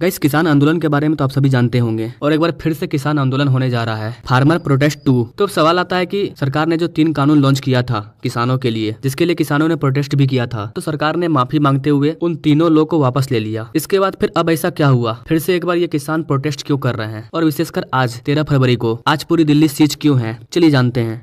guys किसान आंदोलन के बारे में तो आप सभी जानते होंगे और एक बार फिर से किसान आंदोलन होने जा रहा है फार्मर प्रोटेस्ट टू तो अब सवाल आता है कि सरकार ने जो तीन कानून लॉन्च किया था किसानों के लिए जिसके लिए किसानों ने प्रोटेस्ट भी किया था तो सरकार ने माफी मांगते हुए उन तीनों लोग को वापस ले लिया इसके बाद फिर अब ऐसा क्या हुआ फिर से एक बार ये किसान प्रोटेस्ट क्यों कर रहे हैं और विशेषकर आज तेरह फरवरी को आज पूरी दिल्ली सीज क्यों है चलिए जानते हैं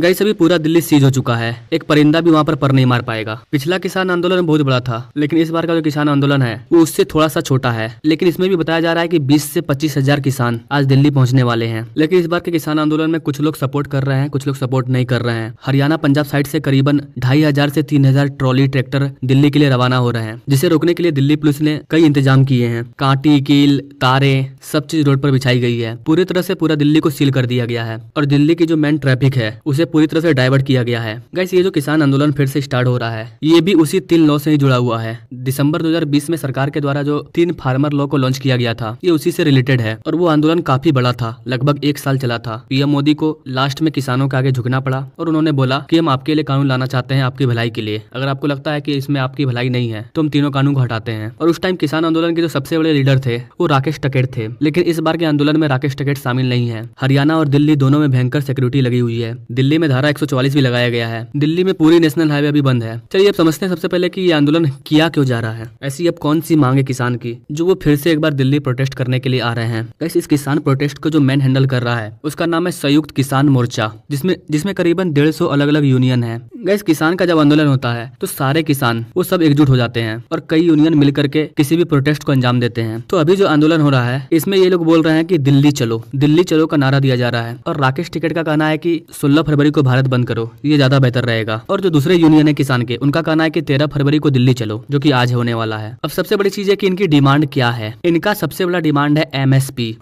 गई सभी पूरा दिल्ली सीज हो चुका है एक परिंदा भी वहाँ पर पर नहीं मार पाएगा पिछला किसान आंदोलन बहुत बड़ा था लेकिन इस बार का जो किसान आंदोलन है वो उससे थोड़ा सा छोटा है लेकिन इसमें भी बताया जा रहा है की बीस से पच्चीस हजार किसान आज दिल्ली पहुँचने वाले है लेकिन इस बार के किसान आंदोलन में कुछ लोग सपोर्ट कर रहे हैं कुछ लोग सपोर्ट नहीं कर रहे हैं हरियाणा पंजाब साइड से करीबन ढाई हजार ऐसी तीन हजार ट्रॉली ट्रैक्टर दिल्ली के लिए रवाना हो रहे हैं जिसे रोकने के लिए दिल्ली पुलिस ने कई इंतजाम किए हैं कांटी कील तारे सब चीज रोड पर बिछाई गई है पूरी तरह से पूरा दिल्ली को सील कर दिया गया है और दिल्ली की जो मेन ट्रैफिक है उसे पूरी तरह से डाइवर्ट किया गया है गैस ये जो किसान आंदोलन फिर से स्टार्ट हो रहा है ये भी उसी तीन लॉ से ही जुड़ा हुआ है दिसंबर 2020 में सरकार के द्वारा जो तीन फार्मर लॉ को लॉन्च किया गया था ये उसी से रिलेटेड है और वो आंदोलन काफी बड़ा था लगभग एक साल चला था पीएम मोदी को लास्ट में किसानों के आगे झुकना पड़ा और उन्होंने बोला की हम आपके लिए कानून लाना चाहते हैं आपकी भलाई के लिए अगर आपको लगता है की इसमें आपकी भलाई नहीं है तो हम तीनों कानून को हटाते हैं और उस टाइम किसान आंदोलन के जो सबसे बड़े लीडर थे वो राकेश टकेट थे लेकिन इस बार के आंदोलन में राकेश टकेट शामिल नहीं है हरियाणा और दिल्ली दोनों में भयंकर सिक्योरिटी लगी हुई है दिल्ली में धारा एक भी लगाया गया है दिल्ली में पूरी नेशनल हाईवे अभी बंद है चलिए अब समझते हैं सबसे पहले की ये आंदोलन किया क्यों जा रहा है ऐसी अब कौन सी मांग है किसान की जो वो फिर से एक बार दिल्ली प्रोटेस्ट करने के लिए आ रहे हैं इस किसान प्रोटेस्ट को जो मैन हैंडल कर रहा है उसका नाम है संयुक्त किसान मोर्चा जिसमें जिसमें करीबन डेढ़ सौ अलग अलग यूनियन है गैस किसान का जब आंदोलन होता है तो सारे किसान वो सब एकजुट हो जाते हैं और कई यूनियन मिल करके किसी भी प्रोटेस्ट को अंजाम देते हैं तो अभी जो आंदोलन हो रहा है इसमें ये लोग बोल रहे हैं की दिल्ली चलो दिल्ली चलो का नारा दिया जा रहा है और राकेश टिकट का कहना है की सोलह फरवरी फरवरी को भारत बंद करो ये ज्यादा बेहतर रहेगा और जो दूसरे यूनियन है किसान के उनका कहना है की तेरह फरवरी को दिल्ली चलो जो की आज होने वाला है अब सबसे बड़ी चीज है की इनकी डिमांड क्या है इनका सबसे बड़ा डिमांड है एम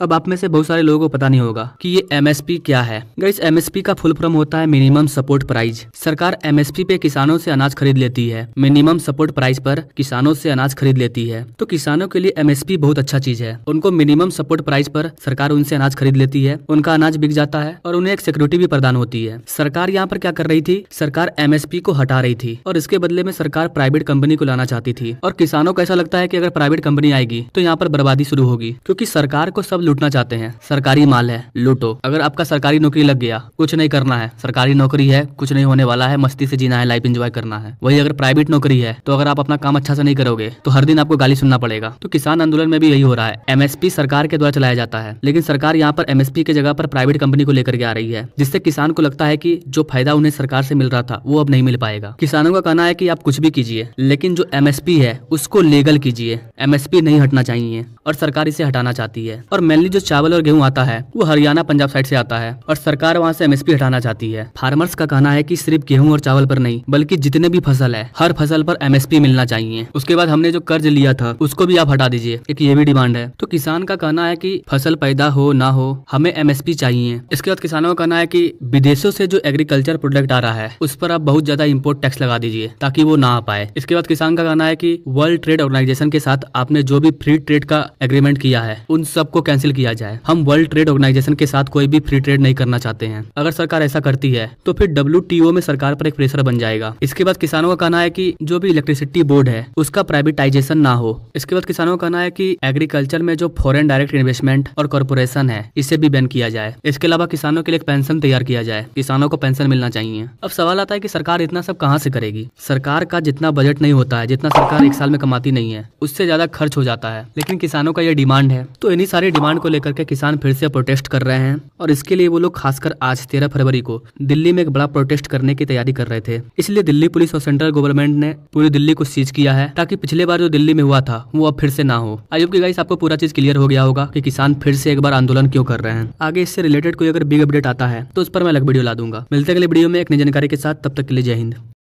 अब आप में से बहुत सारे लोगों को पता नहीं होगा की ये एम क्या है इस एम का फुल फॉर्म होता है मिनिमम सपोर्ट प्राइस सरकार एम पे किसानों से अनाज खरीद लेती है मिनिमम सपोर्ट प्राइस पर किसानों से अनाज खरीद लेती है तो किसानों के लिए एम बहुत अच्छा चीज है उनको मिनिमम सपोर्ट प्राइस पर सरकार उनसे अनाज खरीद लेती है उनका अनाज बिक जाता है और उन्हें एक सिक्योरिटी भी प्रदान होती है सरकार यहाँ पर क्या कर रही थी सरकार एमएसपी को हटा रही थी और इसके बदले में सरकार प्राइवेट कंपनी को लाना चाहती थी और किसानों को ऐसा लगता है की अगर प्राइवेट कंपनी आएगी तो यहाँ पर बर्बादी शुरू होगी क्योंकि सरकार को सब लूटना चाहते हैं सरकारी माल है लूटो अगर आपका सरकारी नौकरी लग गया कुछ नहीं करना है सरकारी नौकरी है कुछ नहीं होने वाला है मस्ती से जीना है लाइफ एंजॉय करना है वही अगर प्राइवेट नौकरी है तो अगर आप अपना काम अच्छा से नहीं करोगे तो हर दिन आपको गाली सुनना पड़ेगा तो किसान आंदोलन में भी यही हो रहा है एमएसपी सरकार के द्वारा चलाया जाता है लेकिन सरकार यहाँ पर एमएसपी के जगह पर प्राइवेट कंपनी को लेकर के आ रही है जिससे किसान को लगता है कि जो फायदा उन्हें सरकार से मिल रहा था वो अब नहीं मिल पाएगा किसानों का कहना है कि आप कुछ भी कीजिए लेकिन जो एमएसपी है उसको लीगल कीजिए एमएसपी नहीं हटना चाहिए और सरकार इसे हटाना चाहती है और मेनली जो चावल और गेहूँ आता है वो हरियाणा पंजाब साइड से आता है और सरकार वहाँ से एमएसपी हटाना चाहती है फार्मर्स का कहना है की सिर्फ गेहूँ और चावल पर नहीं बल्कि जितने भी फसल है हर फसल पर एमएसपी मिलना चाहिए उसके बाद हमने जो कर्ज लिया था उसको भी आप हटा दीजिए एक ये भी डिमांड है तो किसान का कहना है की फसल पैदा हो ना हो हमें एमएसपी चाहिए इसके बाद किसानों का कहना है की विदेशों से जो एग्रीकल्चर प्रोडक्ट आ रहा है उस पर आप बहुत ज्यादा इम्पोर्ट टैक्स लगा दीजिए ताकि वो ना आ पाए इसके बाद किसान का कहना है की वर्ल्ड ट्रेड ऑर्गेनाइजेशन के साथ आपने जो भी फ्री ट्रेड का एग्रीमेंट किया है उन सबको कैंसिल किया जाए हम वर्ल्ड ट्रेड ऑर्गेनाइजेशन के साथ कोई भी फ्री ट्रेड नहीं करना चाहते हैं अगर सरकार ऐसा करती है तो फिर डब्ल्यू में सरकार पर एक प्रेशर बन जाएगा इसके बाद किसानों का कहना है कि जो भी इलेक्ट्रिसिटी बोर्ड है उसका प्राइवेटाइजेशन ना हो इसके बाद किसानों का कहना है कि एग्रीकल्चर में जो फॉरेन डायरेक्ट इन्वेस्टमेंट और कॉरपोरेशन है इसे भी बैन किया जाए इसके अलावा किसानों के लिए पेंशन तैयार किया जाए किसान किसानों को पेंशन मिलना चाहिए अब सवाल आता है कि सरकार इतना सब कहाँ से करेगी सरकार का जितना बजट नहीं होता है जितना सरकार एक साल में कमाती नहीं है उससे ज्यादा खर्च हो जाता है लेकिन किसानों का ये डिमांड है तो इन्हीं सारी डिमांड को लेकर के किसान फिर से प्रोटेस्ट कर रहे हैं और इसके लिए वो लोग खासकर आज तेरह फरवरी को दिल्ली में एक बड़ा प्रोटेस्ट करने की तैयारी कर रहे थे इसलिए दिल्ली पुलिस और सेंट्रल गवर्नमेंट ने पूरी दिल्ली को सीज किया है ताकि पिछले बार जो दिल्ली में हुआ था वो अब फिर से ना हो आई की गाइस आपको पूरा चीज क्लियर हो गया होगा कि किसान फिर से एक बार आंदोलन क्यों कर रहे हैं आगे इससे रिलेटेड कोई अगर बिग अपडेट आता है तो उस पर मैं अलग वीडियो ला दूंगा दूंगा मिलते अगले वीडियो में एक नई जानकारी के साथ तब तक के लिए जय हिंद